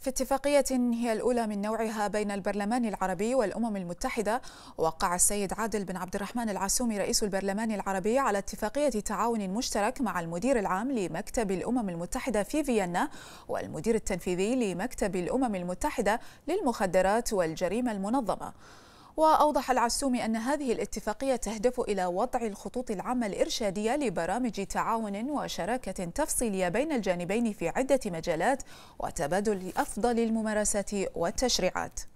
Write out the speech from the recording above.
في اتفاقية هي الأولى من نوعها بين البرلمان العربي والأمم المتحدة وقع السيد عادل بن عبد الرحمن العاسومي رئيس البرلمان العربي على اتفاقية تعاون مشترك مع المدير العام لمكتب الأمم المتحدة في فيينا والمدير التنفيذي لمكتب الأمم المتحدة للمخدرات والجريمة المنظمة وأوضح العسومي أن هذه الاتفاقية تهدف إلى وضع الخطوط العامة الإرشادية لبرامج تعاون وشراكة تفصيلية بين الجانبين في عدة مجالات وتبادل أفضل الممارسات والتشريعات